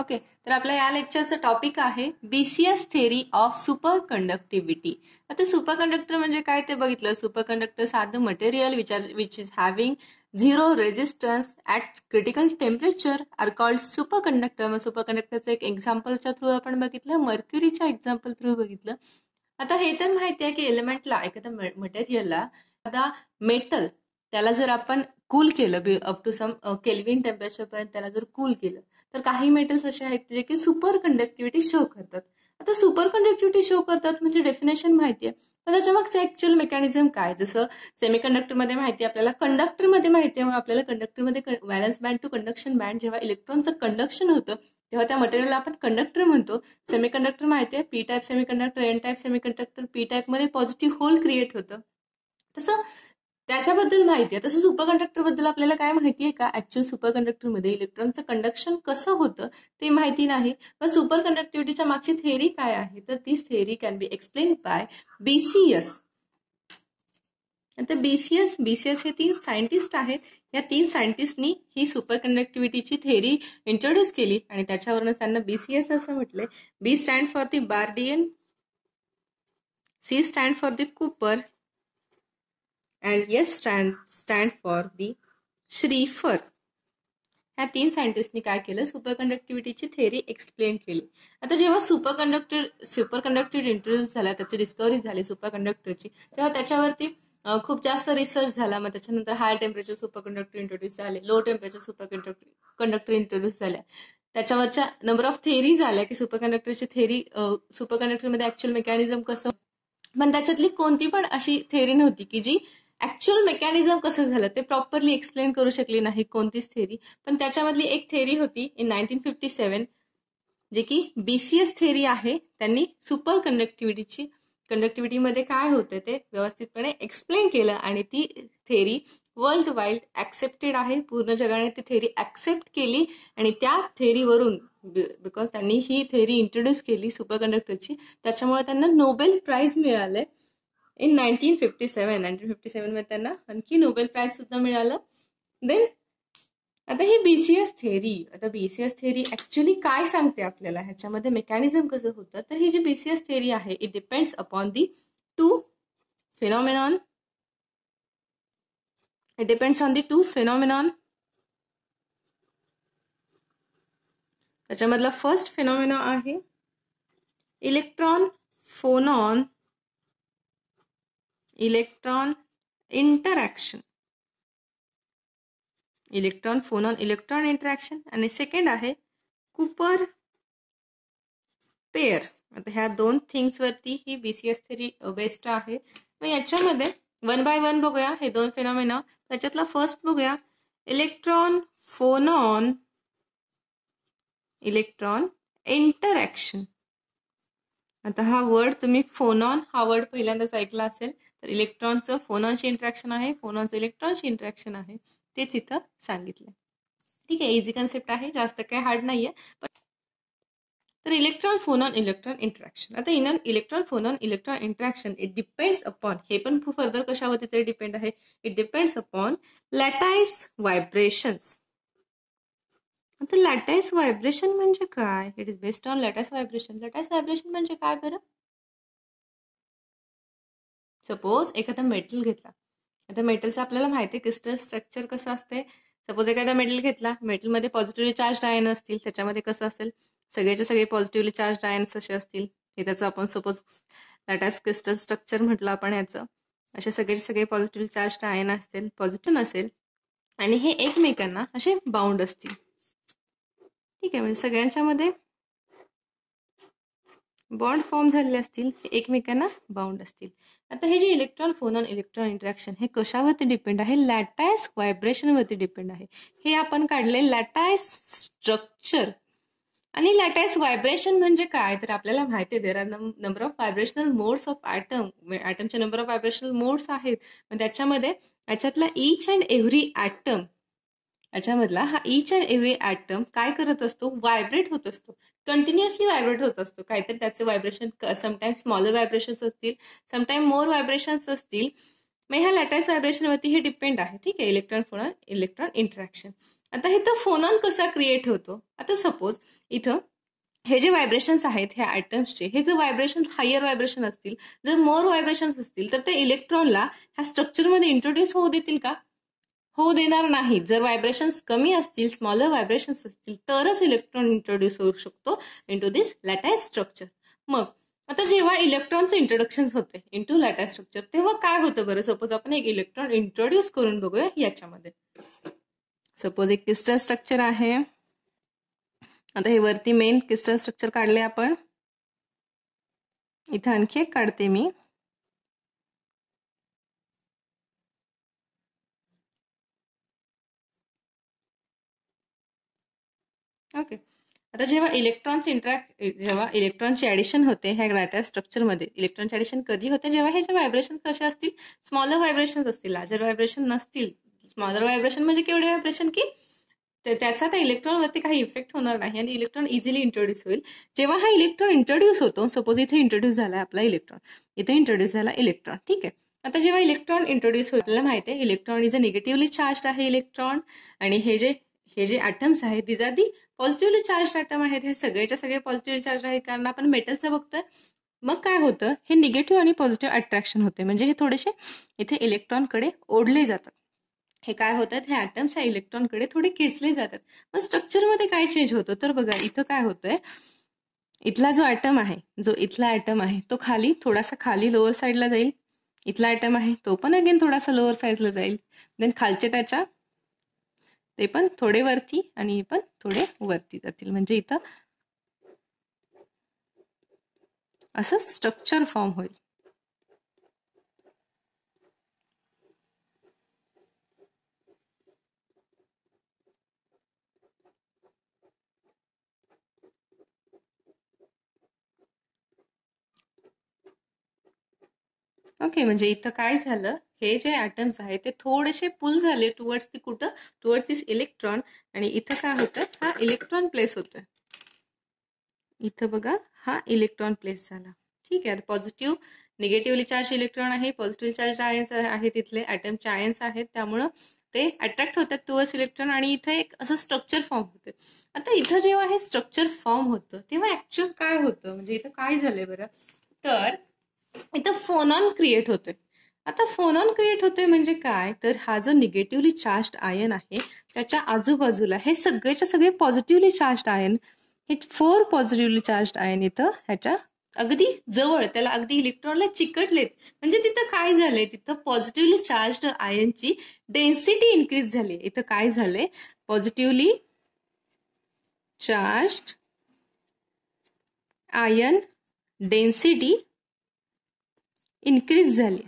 Okay तर आपल्या या लेक्चरचं टॉपिक आहे BCS theory of super conductivity आता सुपर कंडक्टर म्हणजे काय ते बघितलं सुपर कंडक्टर साधं material which are which is having zero resistance at critical temperature are called super conductor मग सुपर कंडक्टरचं एक एक्झाम्पलच्या थ्रू आपण बघितलं मर्क्युरीच्या एक्झाम्पल थ्रू बघितलं आता हे तर माहिती आहे की एलिमेंटला एखाद्या मटेरियलला आता मेटल त्याला जर आपण कूल केलं अप टू सम केल्विन पर्यंत त्याला जर कूल केलं तर काही मेटल्स असे आहेत जे की सुपर कंडक्टिव्हिटी शो करतात आता सुपर कंडक्टिव्हिटी शो करतात म्हणजे डेफिनेशन माहिती आहे पण त्याच्या मागचं ऍक्च्युअल मेकॅनिझम काय जसं सेमीकंडक्टरमध्ये माहिती आपल्याला कंडक्टरमध्ये माहिती आहे आपल्याला कंडक्टरमध्ये valence band to conduction band जेव्हा इलेक्ट्रॉनचं कंडक्शन होतं तेव्हा त्या मटेरियलला आपण कंडक्टर म्हणतो सेमीकंडक्टर माहिती आहे P type semiconductor N type semiconductor P टाईपमध्ये पॉझिटिव्ह होल क्रिएट होतं तसं त्याच्याबद्दल माहिती आहे तसं सुपर कंडक्टरबद्दल आपल्याला काय माहिती आहे का ऍक्च्युअल सुपर मध्ये इलेक्ट्रॉनचं कंडक्शन कसं होतं ते माहिती नाही मग सुपर कंडक्टिव्हिटीच्या मागची थेअरी काय आहे तर ती theory can be explain by BCS तर बीसीएस बीसीएस हे तीन सायंटिस्ट आहेत या तीन सायंटिस्टनी ही सुपर कंडक्टिव्हिटीची थेअरी इंट्रोड्यूस केली आणि त्याच्यावरूनच त्यांना बीसीएस असं म्हटलंय B stand for the Bardeen C stand for the Cooper and S stand stand for the Schrieffer ह्या तीन सायंटिस्टनी काय केलं सुपर कंडक्टिव्हिटीची थेअरी एक्सप्लेन केली आता जेव्हा super conductor super conductivity introduce झाला त्याची डिस्कवरी झाली सुपर कंडक्टरची तेव्हा त्याच्यावरती खूप जास्त रिसर्च झाला मग त्याच्यानंतर high temperature super conductor introduce झाले low temperature super conductor conductor introduce झाल्या त्याच्यावरच्या नंबर ऑफ थेअरी झाल्या की सुपर कंडक्टरची थेअरी सुपर कंडक्टरमध्ये ऍक्च्युअल मेकॅनिझम कसं पण त्याच्यातली कोणती पण अशी थेअरी नव्हती की जी ऍक्च्युअल मेकॅनिझम कसं झालं ते प्रॉपरली एक्सप्लेन करू शकली नाही कोणतीच थेरी पण त्याच्यामधली एक थेरी होती in nineteen fifty seven J की बीसीएस थेरी आहे त्यांनी सुपर कंडक्टिव्हिटीची कंडक्टिव्हिटीमध्ये काय होतं ते व्यवस्थितपणे एक्सप्लेन केलं आणि ती थेरी वर्ल्ड वाईड ऍक्सेप्टेड आहे पूर्ण जगाने ती थेरी ऍक्सेप्ट केली आणि त्या थेरीवरून बिकॉज त्यांनी ही थेरी इंट्रोड्यूस केली सुपर कंडक्टरची त्याच्यामुळे त्यांना नोबेल प्राईज मिळालंय in 1957 fifty seven nineteen fifty मध्ये त्यांना आणखी नोबेल प्राईज सुद्धा मिळालं देन आता ही बीसीएस थेरी आता बीसीएस थेरी ऍक्च्युली काय सांगते आपल्याला ह्याच्यामध्ये मेकॅनिझम कसं होतं तर ही जी बीसीएस थेरी आहे it depends upon the two phenomenon it depends on the two phenomenon त्याच्यामधला फर्स्ट फेनॉमेना आहे electron phonon electron interaction electron phonon electron interaction आणि है आहे कुपर पेयर हा ह्या थिंग्स थिंग्सवरती ही बीसीएस थेरी बेस्ट है मग वन बाय वन बोया हे दोन फेनॉमिना फर्स्ट बोया electron phonon electron interaction आता हा वर्ड तुम्ही फोनॉन हा वर्ड पहिल्यांदाच ऐकला असेल तर इलेक्ट्रॉनचं फोनॉनशी इंट्रॅक्शन आहे फोनॉनचं इलेक्ट्रॉनशी इंट्रॅक्शन आहे तेच इथं सांगितलं ठीक आहे इझी कन्सेप्ट आहे जास्त काय हार्ड नाहीये पण तर electron phonon electron interaction आता in electron phonon electron interaction it depends upon हे पण फर्दर कशावरती तरी डिपेंड आहे it depends upon lattice vibrations आता लॅटाईस व्हायब्रेशन म्हणजे काय it is based on lattice vibration lattice vibration म्हणजे काय बरं सपोज एखादा मेटल घेतला आता मेटलचं आपल्याला माहिती आहे क्रिस्टल स्ट्रक्चर कसं असते सपोज एखादा मेटल घेतला मेटलमध्ये पॉझिटिव्हली चार्ज डायन असतील त्याच्यामध्ये कसं असेल सगळ्याचे सगळे पॉझिटिव्हली चार्ज डायन्स असे असतील हे त्याचं आपण सपोज लॅटाईस क्रिस्टल स्ट्रक्चर म्हटलं आपण याचं असे सगळेचे सगळे पॉझिटिव्ह चार्ज डायन असतील पॉझिटिव्ह असेल आणि हे एकमेकांना असे बाउंड असतील ठीक आहे म्हणजे सगळ्यांच्यामध्ये बॉन्ड फॉर्म झालेले असतील एकमेकांना बाउंड असतील आता हे जे electron phonon electron interaction हे कशावरती डिपेंड आहे लॅटायस व्हायब्रेशनवरती डिपेंड आहे हे आपण काढले लॅटायस स्ट्रक्चर आणि लॅटायस व्हायब्रेशन म्हणजे काय तर आपल्याला माहिती there are number of vibrational modes of atom ॲटमचे नंबर ऑफ व्हायब्रेशनल मोड्स आहेत त्याच्यामध्ये याच्यातला ईच अँड एव्हरी ॲटम याच्यामधला हा ईच अँड एव्हरी ऍटम काय करत असतो व्हायब्रेट होत असतो कंटिन्युअसली व्हायब्रेट होत असतो काहीतरी त्याचे व्हायब्रेशन समटाईम स्मॉलर व्हायब्रेशन्स असतील समटाईम मोर व्हायब्रेशन्स असतील मग ह्या लॅटाईस व्हायब्रेशनवरती हे डिपेंड आहे ठीक आहे इलेक्ट्रॉन फोन इलेक्ट्रॉन इंटरॅक्शन आता हे इथं फोनॉन कसा क्रिएट होतो आता सपोज इथं हे जे व्हायब्रेशन्स आहेत ह्या ॲटम्सचे हे जर व्हायब्रेशन हायर व्हायब्रेशन असतील जर मोर व्हायब्रेशन्स असतील तर ते इलेक्ट्रॉनला ह्या स्ट्रक्चरमध्ये इंट्रोड्यूस होऊ देतील का हो देणार नाही जर व्हायब्रेशन्स कमी असतील स्मॉलर व्हायब्रेशन्स असतील तरच इलेक्ट्रॉन इंट्रोड्यूस होऊ शकतो इंटू दिस लॅटाय स्ट्रक्चर मग आता जेव्हा इलेक्ट्रॉनचे इंट्रोडक्शन होते इंटू लॅटाय स्ट्रक्चर तेव्हा काय होतं बरं सपोज आपण एक इलेक्ट्रॉन इंट्रोड्यूस करून बघूया याच्यामध्ये सपोज एक क्रिस्टल स्ट्रक्चर आहे आता हे वरती मेन क्रिस्टल स्ट्रक्चर काढले आपण इथं आणखी एक काढते मी ओके आता जेव्हा इलेक्ट्रॉन्स इंट्रॅक्ट जेव्हा इलेक्ट्रॉनचे ॲडिशन होते ह्या ग्लॅटा स्ट्रक्चरमध्ये इलेक्ट्रॉनचे ॲडिशन कधी होते जेव्हा हे जे व्हायब्रेशन कसे असतील स्मॉलर व्हायब्रेशन असतील लार्जर व्हायब्रेशन नसतील स्मॉलर व्हायब्रेशन म्हणजे केवढे व्हायब्रेशन की त्याचा त्या इलेक्ट्रॉनवरती काही इफेक्ट होणार नाही आणि इलेक्ट्रॉन इझिली इंट्रोड्यूस होईल जेव्हा हा इलेक्ट्रॉन इंट्रोड्यूस होतो सपोज इथे इंट्रोड्यूस झाला आपला इलेक्ट्रॉन इथे इंट्रोड्यूस झाला इलेक्ट्रॉन ठीक आहे आता जेव्हा इलेक्ट्रॉन इंट्रोड्यूस होईल आपल्याला माहिती आहे electron is a negatively charge आहे इलेक्ट्रॉन आणि हे जे हे जे ॲटम्स आहेत these are the positively charge atom आहेत हे सगळेच्या सगळे पॉझिटिव्हली चार्ज आहेत कारण आपण मेटलचं बघतोय मग काय होतं हे निगेटिव्ह आणि पॉझिटिव्ह अट्रॅक्शन होते म्हणजे हे थोडेसे इथे इलेक्ट्रॉनकडे ओढले जातात हे काय होतात हे ॲटम्स ह्या इलेक्ट्रॉनकडे थोडे खेचले जातात मग स्ट्रक्चरमध्ये काय चेंज होतो तर बघा इथं काय होतंय इथला जो ॲटम आहे जो इथला ॲटम आहे तो खाली थोडासा खाली लोअर साईडला जाईल इथला ऍटम आहे तो पण अगेन थोडासा लोअर साईजला जाईल देन खालचे त्याच्या ते पण थोडे वरती आणि हे पण थोडे वरती जातील म्हणजे इथं असं स्ट्रक्चर फॉर्म होईल ओके म्हणजे इथं काय झालं हे जे ॲटम्स आहेत ते थोडेसे पुल झाले टुवर्ड्स ती कुठं टुवर्ड्स दिस इलेक्ट्रॉन आणि इथं काय होतं हा इलेक्ट्रॉन प्लेस होतोय इथं बघा हा इलेक्ट्रॉन प्लेस झाला ठीक आहे पॉझिटिव्ह निगेटिव्हली चार्ज इलेक्ट्रॉन आहे पॉझिटिव्ह चार्ज आयन्स आहे तिथले ॲटमचे आयन्स आहेत त्यामुळं ते अट्रॅक्ट होतात टुवर्ड्स इलेक्ट्रॉन आणि इथं एक असं स्ट्रक्चर फॉर्म होते आता इथं जेव्हा हे स्ट्रक्चर फॉर्म होतं तेव्हा ऍक्च्युअल काय होतं म्हणजे इथं काय झालंय बरं तर इथं ऑन क्रिएट होतोय आता फोन ऑन क्रिएट होतोय म्हणजे काय तर हा जो निगेटिव्हली चार्ज आयन आहे त्याच्या आजूबाजूला हे सगळेच्या सगळे पॉझिटिव्हली चार्ज आयन हे फोर पॉझिटिव्हली चार्ज आयन इथं ह्याच्या अगदी जवळ त्याला अगदी इलेक्ट्रॉनला चिकटलेत म्हणजे तिथं काय झालंय तिथं पॉझिटिव्हली चार्ज आयनची डेन्सिटी इन्क्रीज झाली इथं काय झालंय positively charge ion density increase झाली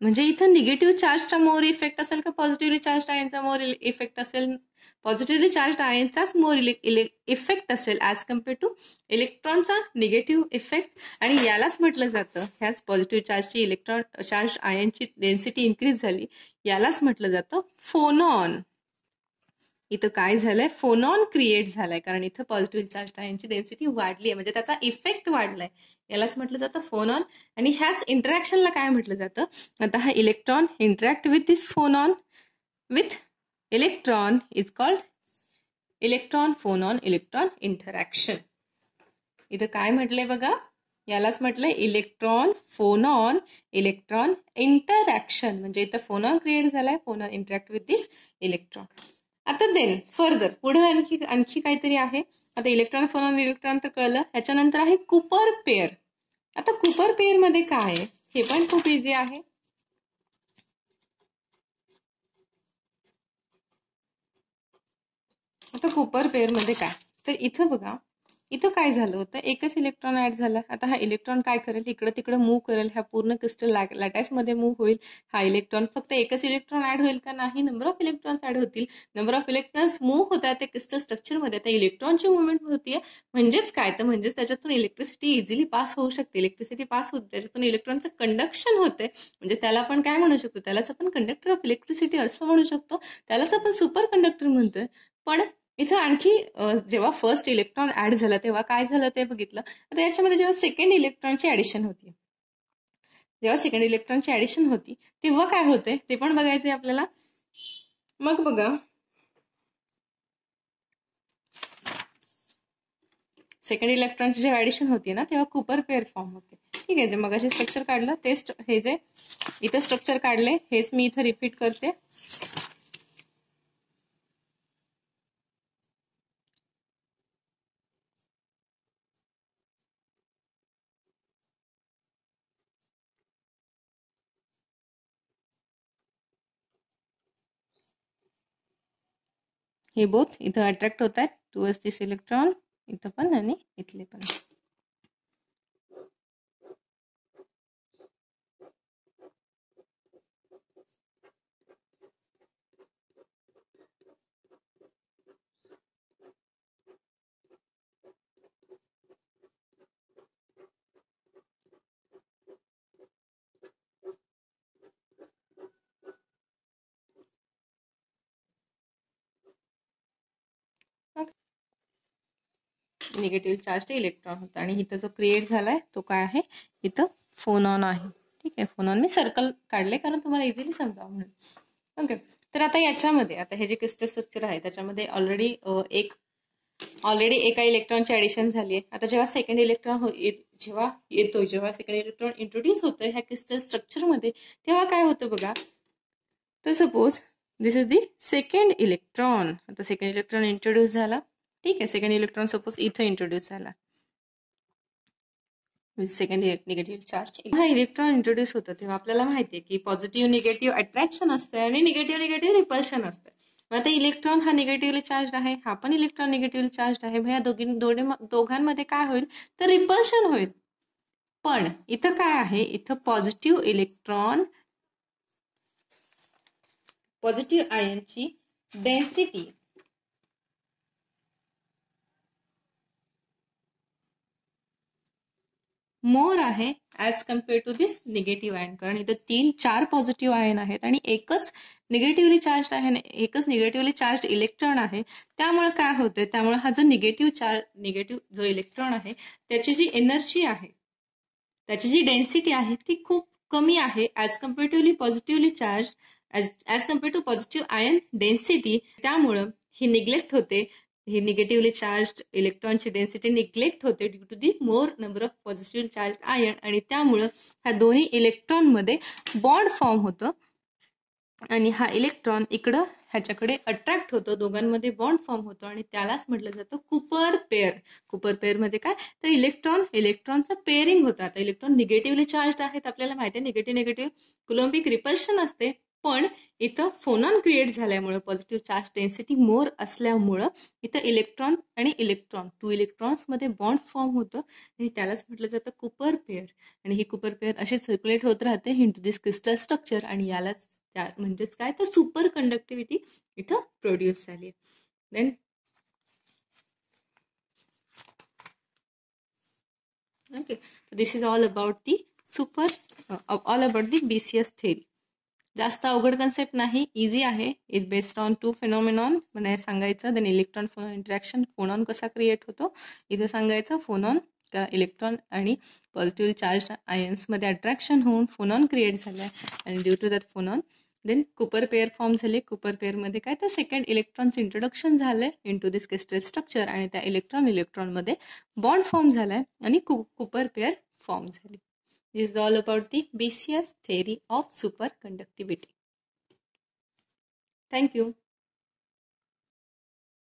म्हणजे इथं निगेटिव्ह चार्जचा मोर इफेक्ट असेल का पॉझिटिव्हली चार्ज आयनचा मोर इफेक्ट असेल पॉझिटिव्हली चार्ज आयनचाच मोर इफेक्ट असेल ॲज कम्पेअर टू इलेक्ट्रॉनचा निगेटिव्ह इफेक्ट आणि यालाच म्हटलं जातं ह्याच पॉझिटिव्ह चार्जची इलेक्ट्रॉन चार्ज आयनची डेन्सिटी इन्क्रीज झाली यालाच म्हटलं जातं फोनॉन इथं काय झालंय फोनॉन क्रिएट झालाय कारण इथं पॉझिटिव्ह चार्ज यांची डेन्सिटी वाढली आहे म्हणजे त्याचा इफेक्ट वाढलाय यालाच म्हटलं जातं फोनॉन आणि ह्याच इंटरॅक्शनला काय म्हटलं जातं आता हा electron interact with this phonon with electron is called electron phonon electron interaction इथं काय म्हटलंय बघा यालाच म्हटलंय इलेक्ट्रॉन फोनॉन इलेक्ट्रॉन इंटरॅक्शन म्हणजे इथं फोनॉन क्रिएट झालाय phonon interact with this electron आता देन फर्दर पुढे आणखी आणखी काहीतरी आहे आता इलेक्ट्रॉन फोन इलेक्ट्रॉन तर कळलं ह्याच्यानंतर आहे कुपर पेअर आता कुपर पेअर मध्ये काय आहे हे पण खूप इझी आहे आता कुपर पेअर मध्ये काय तर इथं बघा इथं काय झालं होतं एकच इलेक्ट्रॉन ऍड झाला आता हा इलेक्ट्रॉन काय करेल इकडं तिकडं मूव्ह करेल ह्या पूर्ण क्रिस्टल लॅटॅसमध्ये मूव्ह होईल हा इलेक्ट्रॉन फक्त एकच इलेक्ट्रॉन ऍड होईल का नाही नंबर ऑफ इलेक्ट्रॉन्स ऍड होतील नंबर ऑफ इलेक्ट्रॉन्स मूव्ह होत आहे त्या क्रिस्टल स्ट्रक्चरमध्ये त्या इलेक्ट्रॉनची मुवमेंट होते म्हणजेच काय तर म्हणजेच त्याच्यातून इलेक्ट्रिसिटी इझिली पास होऊ शकते इलेक्ट्रिसिटी पास होते त्याच्यातून इलेक्ट्रॉनचं कंडक्शन होते म्हणजे त्याला आपण काय म्हणू शकतो त्यालाच आपण कंडक्टर ऑफ इलेक्ट्रिसिटी असं म्हणू शकतो त्यालाच आपण सुपर कंडक्टर म्हणतोय पण इथं आणखी जेव्हा फर्स्ट इलेक्ट्रॉन ऍड झाला तेव्हा काय झालं ते बघितलं आता याच्यामध्ये जेव्हा सेकंड इलेक्ट्रॉनची ऍडिशन होती जेव्हा सेकंड इलेक्ट्रॉनची ऍडिशन होती तेव्हा काय होते ते पण बघायचंय आपल्याला मग बघा सेकंड इलेक्ट्रॉनची जेव्हा ऍडिशन होती ना तेव्हा कुपर पेअर फॉर्म होते ठीक आहे जे मग स्ट्रक्चर काढलं तेच हे जे इथं स्ट्रक्चर काढले हेच मी इथं रिपीट करते हे बोथ इथं अट्रॅक्ट होत आहेत टुवर्स दिस इलेक्ट्रॉन इथं पण आणि इथले पण निगेटिव्ह चार्ज इलेक्ट्रॉन होतं आणि इथं जो क्रिएट झालाय तो काय आहे इथं फोनॉन आहे ठीक आहे फोनॉन मी सर्कल काढले कारण तुम्हाला इझिली समजावं म्हणून ओके तर आता याच्यामध्ये आता हे जे क्रिस्टल स्ट्रक्चर आहे त्याच्यामध्ये ऑलरेडी एक ऑलरेडी एका इलेक्ट्रॉनची ॲडिशन झाली आहे आता जेव्हा सेकंड इलेक्ट्रॉन हो जेव्हा येतो जेव्हा सेकंड इलेक्ट्रॉन इंट्रोड्यूस होतोय ह्या क्रिस्टल स्ट्रक्चरमध्ये तेव्हा काय होतं बघा तर suppose this is the second electron आता सेकंड इलेक्ट्रॉन इंट्रोड्यूस झाला ठीक आहे सेकंड इलेक्ट्रॉन सपोज इथं इंट्रोड्यूस झाला सेकंड निगेटिव्ह चार्ज हा इलेक्ट्रॉन इंट्रोड्यूस होतो तेव्हा आपल्याला माहितीये की पॉझिटिव्ह निगेटिव्ह अट्रॅक्शन असतं आणि निगेटिव्ह निगेटिव्ह रिपल्शन असतं मग आता इलेक्ट्रॉन हा निगेटिव्हली चार्ज आहे हा पण इलेक्ट्रॉन निगेटिव्हली चार्ज आहे मग या दोघी दोडे दोघांमध्ये काय होईल तर रिपल्शन होईल पण इथं काय आहे इथं पॉझिटिव्ह इलेक्ट्रॉन पॉझिटिव्ह आयनची डेन्सिटी मोर आहे as compare to this negative ion कारण इथं तीन चार पॉझिटिव्ह आयन आहेत आणि एकच निगेटिव्हली चार्ज आहे एकच निगेटिव्हली चार्ज इलेक्ट्रॉन आहे त्यामुळे काय होतंय त्यामुळे हा जो निगेटिव्ह चार्ज निगेटिव्ह जो इलेक्ट्रॉन आहे त्याची जी एनर्जी आहे त्याची जी डेन्सिटी आहे ती खूप कमी आहे as comparatively positively charge as compare to positive ion density त्यामुळं ही निग्लेक्ट होते हे निगेटिव्हली चार्ज इलेक्ट्रॉनची डेन्सिटी निग्लेक्ट होते due to the more number of positive charge ion आणि त्यामुळं ह्या दोन्ही इलेक्ट्रॉनमध्ये बॉन्ड फॉर्म होतं आणि हा इलेक्ट्रॉन इकडं ह्याच्याकडे अट्रॅक्ट होतो दोघांमध्ये बॉन्ड फॉर्म होतो आणि त्यालाच म्हटलं जातं कुपर पेअर कुपर पेअर मध्ये काय तर इलेक्ट्रॉन इलेक्ट्रॉनचं पेअरिंग होतं आता इलेक्ट्रॉन निगेटिव्हली चार्ज आहेत आपल्याला माहिती आहे निगेटिव्ह निगेटिव्ह कुलंबिक रिपल्शन असते पण इथं फोनॉन क्रिएट झाल्यामुळं पॉझिटिव्ह चार्ज डेन्सिटी मोर असल्यामुळं इथं इलेक्ट्रॉन आणि इलेक्ट्रॉन टू इलेक्ट्रॉन्समध्ये बॉन्ड फॉर्म होतं आणि त्यालाच म्हटलं जातं कुपर पेअर आणि ही कुपर पेअर अशी सर्क्युलेट होत राहते हिंटू दिस क्रिस्टल स्ट्रक्चर आणि यालाच त्या म्हणजेच काय तर सुपर कंडक्टिव्हिटी इथं प्रोड्यूस झाली then okay this is all about the super all about the B C S theory जास्त अवघड कन्सेप्ट नाही इझी आहे it based on two phenomenon म्हणजे सांगायचं then electron phone interaction on कसा क्रिएट होतो इथं सांगायचं फोन त्या इलेक्ट्रॉन आणि पॉझिटिव्ह चार्ज आयन्समध्ये अट्रॅक्शन होऊन फोन ऑन क्रिएट झालं आहे आणि due to that on then Cooper pair form झाले कुपर पेअरमध्ये काय तर सेकंड इलेक्ट्रॉनचं इंट्रोडक्शन झालं आहे into this crystal structure आणि त्या इलेक्ट्रॉन इलेक्ट्रॉनमध्ये बॉन्ड फॉर्म झाला आहे आणि कु कुपर पेअर फॉर्म झाली This is all about the BCS theory of superconductivity. Thank you.